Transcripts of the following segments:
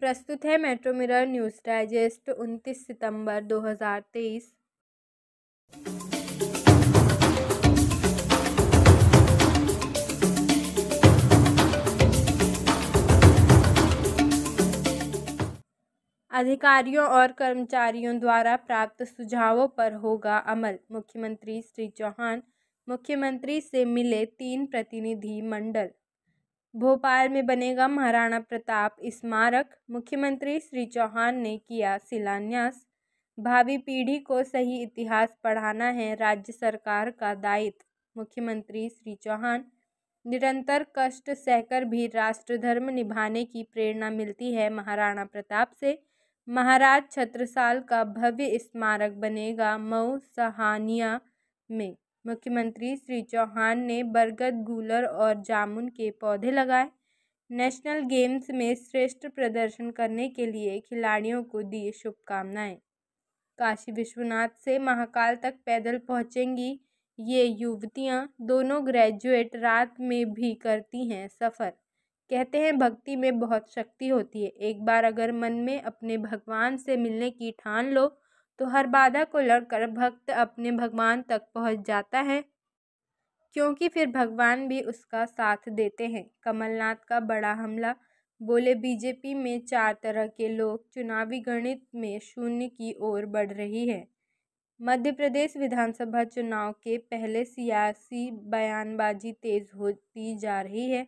प्रस्तुत है metro mirror news digest 29 सितंबर 2023 अधिकारियों और कर्मचारियों द्वारा प्राप्त सुझावों पर होगा अमल मुख्यमंत्री श्री चौहान मुख्यमंत्री से मिले तीन प्रतिनिधि मंडल भोपाल में बनेगा महाराणा प्रताप स्मारक मुख्यमंत्री श्री चौहान ने किया शिलान्यास भावी पीढ़ी को सही इतिहास पढ़ाना है राज्य सरकार का दायित्व मुख्यमंत्री श्री चौहान निरंतर कष्ट सहकर भी राष्ट्रधर्म निभाने की प्रेरणा मिलती है महाराणा प्रताप से महाराज छत्रसाल का भव्य स्मारक बनेगा मऊ सहानिया में मुख्यमंत्री श्री चौहान ने बरगद गूलर और जामुन के पौधे लगाए नेशनल गेम्स में श्रेष्ठ प्रदर्शन करने के लिए खिलाड़ियों को दिए शुभकामनाएं काशी विश्वनाथ से महाकाल तक पैदल पहुंचेंगी ये युवतियां दोनों ग्रेजुएट रात में भी करती हैं सफ़र कहते हैं भक्ति में बहुत शक्ति होती है एक बार अगर मन में अपने भगवान से मिलने की ठान लो तो हर बाधा को लड़कर भक्त अपने भगवान तक पहुंच जाता है क्योंकि फिर भगवान भी उसका साथ देते हैं कमलनाथ का बड़ा हमला बोले बीजेपी में चार तरह के लोग चुनावी गणित में शून्य की ओर बढ़ रही है मध्य प्रदेश विधानसभा चुनाव के पहले सियासी बयानबाजी तेज होती जा रही है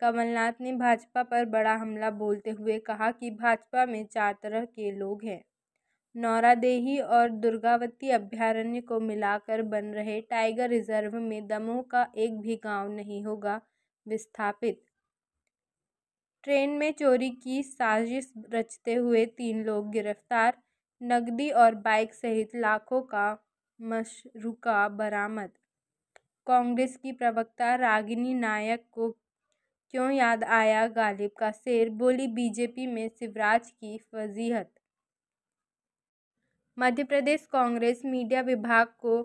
कमलनाथ ने भाजपा पर बड़ा हमला बोलते हुए कहा कि भाजपा में चार तरह के लोग हैं नौरादेही और दुर्गावती अभ्यारण्य को मिलाकर बन रहे टाइगर रिजर्व में दमोह का एक भी गांव नहीं होगा विस्थापित ट्रेन में चोरी की साजिश रचते हुए तीन लोग गिरफ्तार नकदी और बाइक सहित लाखों का मशरूका बरामद कांग्रेस की प्रवक्ता रागिनी नायक को क्यों याद आया गालिब का शेर बोली बीजेपी में शिवराज की फजीहत मध्य प्रदेश कांग्रेस मीडिया विभाग को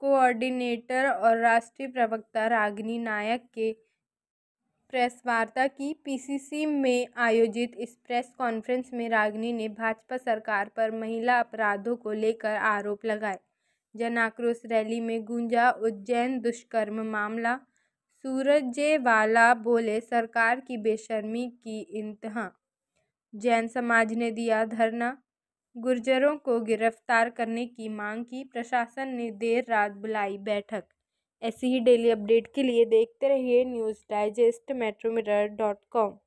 कोऑर्डिनेटर और राष्ट्रीय प्रवक्ता रागिनी नायक के प्रेस वार्ता की पीसीसी में आयोजित इस प्रेस कॉन्फ्रेंस में रागिनी ने भाजपा सरकार पर महिला अपराधों को लेकर आरोप लगाए जन आक्रोश रैली में गूंजा उज्जैन दुष्कर्म मामला सूरजेवाला बोले सरकार की बेशर्मी की इंतहा जैन समाज ने दिया धरना गुर्जरों को गिरफ्तार करने की मांग की प्रशासन ने देर रात बुलाई बैठक ऐसी ही डेली अपडेट के लिए देखते रहिए news digest metro mirror dot com